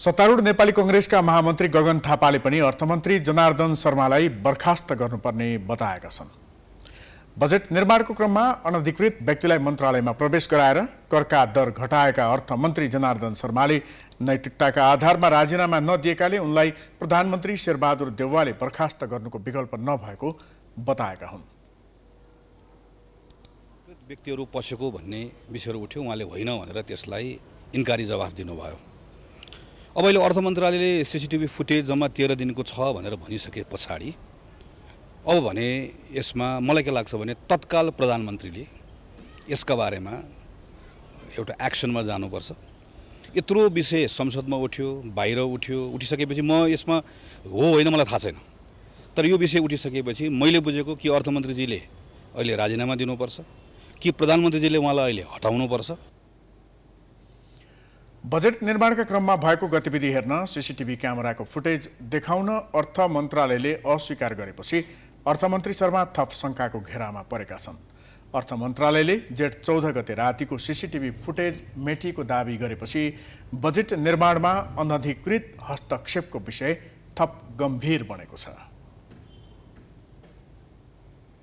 सत्तारूढ नेपाली कङ्ग्रेसका महामन्त्री गगन थापाले पनि अर्थमन्त्री जनार्दन शर्मालाई बर्खास्त गर्नुपर्ने बताएका छन् बजेट निर्माणको क्रममा अनधिकृत व्यक्तिलाई मन्त्रालयमा प्रवेश गराएर करका दर घटाएका अर्थमन्त्री जनार्दन शर्माले नैतिकताका आधारमा राजीनामा नदिएकाले उनलाई प्रधानमन्त्री शेरबहादुर देउवाले बर्खास्त गर्नुको विकल्प नभएको बताएका हुन् व्यक्तिहरू पसेको भन्ने विषयहरू उठ्यो उहाँले होइन भनेर त्यसलाई इन्कारी जवाफ दिनुभयो अब अहिले अर्थ मन्त्रालयले सिसिटिभी फुटेज जम्मा तेह्र दिनको छ भनेर भनिसके पछाडि अब भने यसमा मलाई के लाग्छ भने तत्काल प्रधानमन्त्रीले यसका बारेमा एउटा एक्सनमा जानुपर्छ यत्रो विषय संसदमा उठ्यो बाहिर उठ्यो उठिसकेपछि म यसमा हो होइन मलाई थाहा छैन तर यो विषय उठिसकेपछि मैले बुझेको कि अर्थमन्त्रीजीले अहिले राजीनामा दिनुपर्छ कि प्रधानमन्त्रीजीले उहाँलाई अहिले हटाउनुपर्छ बजेट निर्माणका क्रममा भएको गतिविधि हेर्न सिसिटिभी क्यामेराको फुटेज देखाउन अर्थ मन्त्रालयले अस्वीकार गरेपछि अर्थमन्त्री शर्मा थप शङ्काको घेरामा परेका छन् अर्थ मन्त्रालयले जेठ चौध गते रातिको सिसिटिभी फुटेज मेटिएको दावी गरेपछि बजेट निर्माणमा अनधिकृत हस्तक्षेपको विषय थप गम्भीर बनेको छ